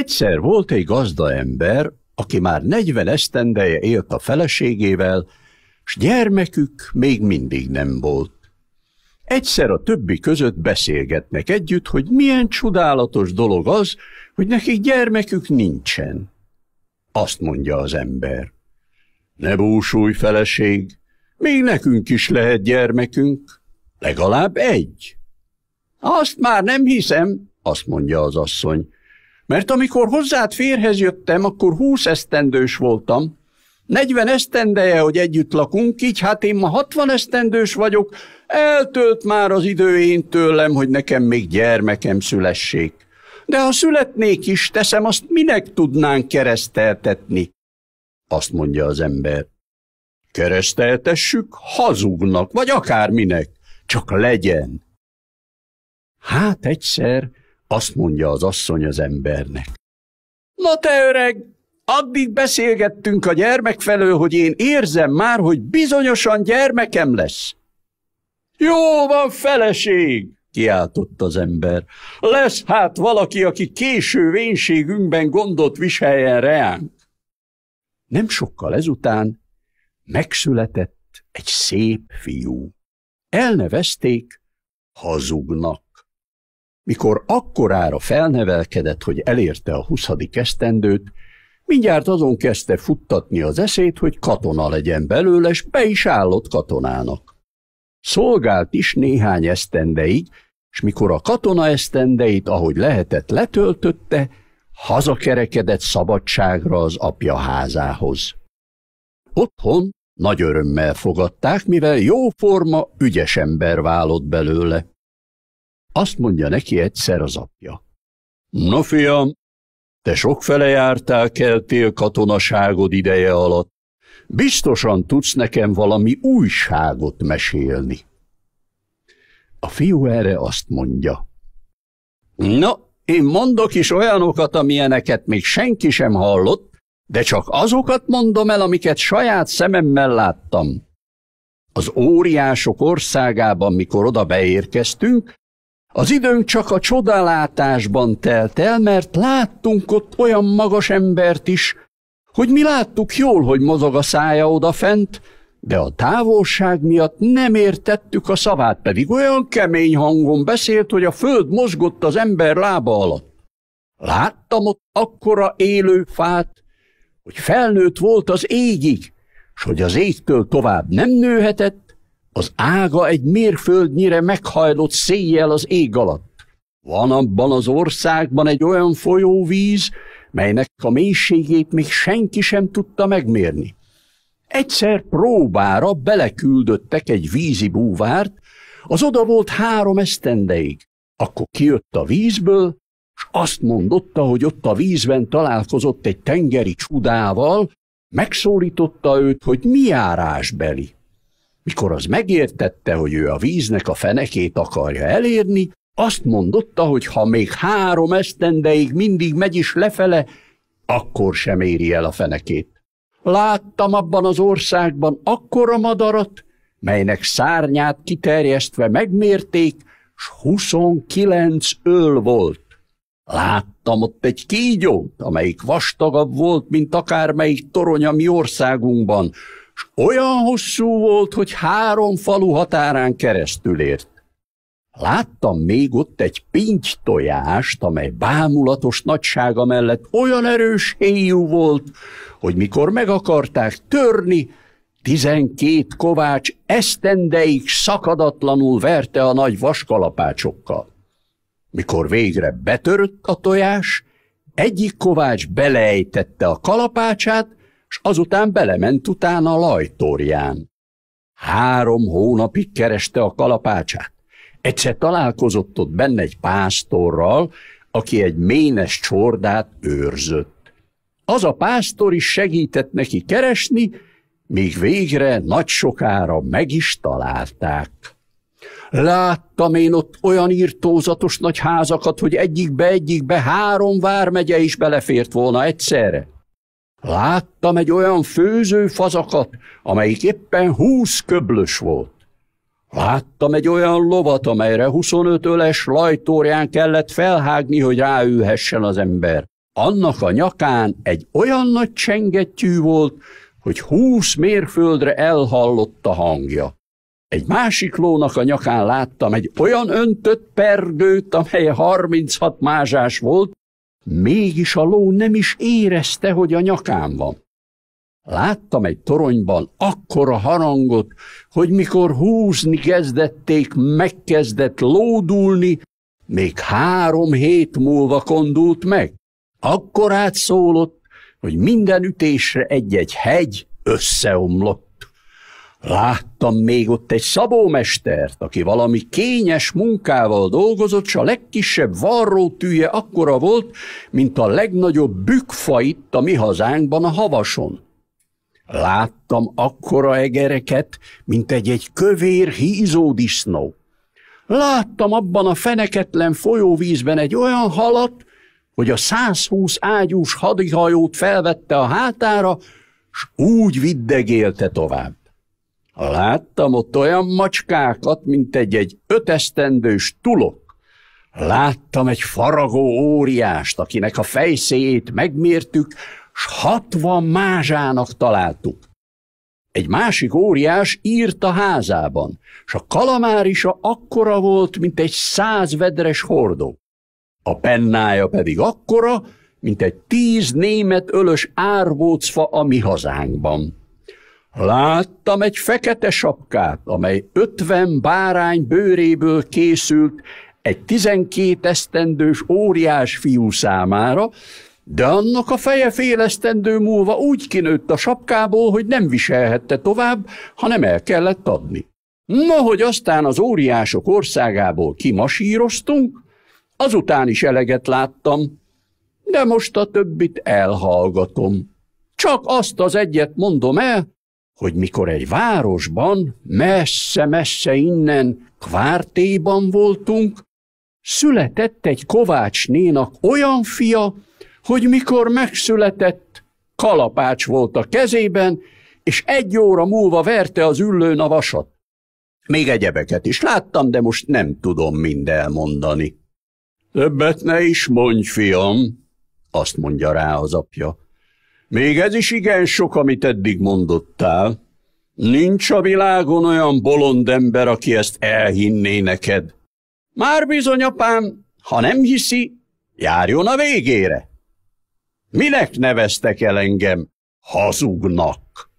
Egyszer volt egy gazdaember, aki már 40 esztendeje élt a feleségével, s gyermekük még mindig nem volt. Egyszer a többi között beszélgetnek együtt, hogy milyen csodálatos dolog az, hogy nekik gyermekük nincsen. Azt mondja az ember. Ne búsulj, feleség, még nekünk is lehet gyermekünk, legalább egy. Azt már nem hiszem, azt mondja az asszony. Mert amikor hozzád férhez jöttem, akkor 20 esztendős voltam, 40 esztendeje, hogy együtt lakunk, így hát én ma 60 esztendős vagyok, eltölt már az idő én tőlem, hogy nekem még gyermekem szülessék. De ha születnék is, teszem azt, minek tudnánk kereszteltetni? Azt mondja az ember. Kereszteltessük, hazugnak, vagy akárminek, csak legyen. Hát egyszer azt mondja az asszony az embernek. Na te öreg, addig beszélgettünk a gyermek felől, hogy én érzem már, hogy bizonyosan gyermekem lesz. Jó van, feleség! kiáltott az ember. Lesz hát valaki, aki késő vénségünkben gondot viseljen reánk. Nem sokkal ezután megszületett egy szép fiú. Elnevezték hazugnak. Mikor akkorára felnevelkedett, hogy elérte a 20. esztendőt, mindjárt azon kezdte futtatni az eszét, hogy katona legyen belőle, és be is állott katonának. Szolgált is néhány esztendeig, és mikor a katona esztendeit, ahogy lehetett, letöltötte, hazakerekedett szabadságra az apja házához. Otthon nagy örömmel fogadták, mivel jóforma, ügyes ember válott belőle. Azt mondja neki egyszer az apja. Na fiam, te sokfele jártál keltél katonaságod ideje alatt. Biztosan tudsz nekem valami újságot mesélni. A fiú erre azt mondja. Na, én mondok is olyanokat, amilyeneket még senki sem hallott, de csak azokat mondom el, amiket saját szememmel láttam. Az óriások országában, mikor oda beérkeztünk, az időnk csak a csodálátásban telt el, mert láttunk ott olyan magas embert is, hogy mi láttuk jól, hogy mozog a szája odafent, de a távolság miatt nem értettük a szavát, pedig olyan kemény hangon beszélt, hogy a föld mozgott az ember lába alatt. Láttam ott akkora élő fát, hogy felnőtt volt az égig, s hogy az égtől tovább nem nőhetett, az ága egy mérföldnyire meghajlott széjjel az ég alatt. Van abban az országban egy olyan folyóvíz, melynek a mélységét még senki sem tudta megmérni. Egyszer próbára beleküldöttek egy vízi búvárt, az oda volt három esztendeig. Akkor kijött a vízből, és azt mondotta, hogy ott a vízben találkozott egy tengeri csudával, megszólította őt, hogy mi járásbeli mikor az megértette, hogy ő a víznek a fenekét akarja elérni, azt mondotta, hogy ha még három esztendeig mindig megy is lefele, akkor sem éri el a fenekét. Láttam abban az országban akkora madarat, melynek szárnyát kiterjesztve megmérték, s 29 öl volt. Láttam ott egy kígyót, amelyik vastagabb volt, mint akármelyik torony a mi országunkban, és olyan hosszú volt, hogy három falu határán keresztül ért. Láttam még ott egy pinty tojást, amely bámulatos nagysága mellett olyan erős héjú volt, hogy mikor meg akarták törni, tizenkét kovács esztendeig szakadatlanul verte a nagy vaskalapácsokkal. Mikor végre betörött a tojás, egyik kovács beleejtette a kalapácsát, s azután belement utána a lajtórián. Három hónapig kereste a kalapácsát. Egyszer találkozott ott benne egy pásztorral, aki egy ménes csordát őrzött. Az a pásztor is segített neki keresni, míg végre nagy sokára meg is találták. Láttam én ott olyan írtózatos nagy házakat, hogy egyikbe-egyikbe három vármegye is belefért volna egyszerre. Láttam egy olyan főző fazakat, amelyik éppen húsz köblös volt. Láttam egy olyan lovat, amelyre 25 öles lajtórján kellett felhágni, hogy ráülhessen az ember. Annak a nyakán egy olyan nagy csengettyű volt, hogy húsz mérföldre elhallott a hangja. Egy másik lónak a nyakán láttam egy olyan öntött pergőt, amely 36 mázsás volt, Mégis a ló nem is érezte, hogy a nyakán van. Láttam egy toronyban akkora harangot, hogy mikor húzni kezdették, megkezdett lódulni, még három hét múlva kondult meg. Akkor átszólott, hogy minden ütésre egy-egy hegy összeomlott. Láttam még ott egy szabómestert, aki valami kényes munkával dolgozott, s a legkisebb varrótűje akkora volt, mint a legnagyobb bükfa itt a mi hazánkban a havason. Láttam akkora egereket, mint egy-egy kövér hízódisznó. Láttam abban a feneketlen folyóvízben egy olyan halat, hogy a 120 ágyús hadihajót felvette a hátára, s úgy viddegélte tovább. Láttam ott olyan macskákat, mint egy-egy ötesztendős tulok. Láttam egy faragó óriást, akinek a fejszéjét megmértük, s hatvan mázsának találtuk. Egy másik óriás írt a házában, s a kalamárisa akkora volt, mint egy vedres hordó. A pennája pedig akkora, mint egy tíz német ölös árvócfa a mi hazánkban. Láttam egy fekete sapkát, amely ötven bárány bőréből készült egy tizenkét esztendős óriás fiú számára, de annak a feje fél esztendő múlva úgy kinőtt a sapkából, hogy nem viselhette tovább, hanem el kellett adni. Na, hogy aztán az óriások országából kimasíroztunk, azután is eleget láttam, de most a többit elhallgatom. Csak azt az egyet mondom el, hogy mikor egy városban, messze-messze innen, kvártéban voltunk, született egy kovács nénak olyan fia, hogy mikor megszületett, kalapács volt a kezében, és egy óra múlva verte az üllőn a vasat. Még egyebeket is láttam, de most nem tudom mind elmondani. Többet ne is mondj, fiam, azt mondja rá az apja. Még ez is igen sok, amit eddig mondottál. Nincs a világon olyan bolond ember, aki ezt elhinné neked. Már bizony, apám, ha nem hiszi, járjon a végére. Minek neveztek el engem hazugnak?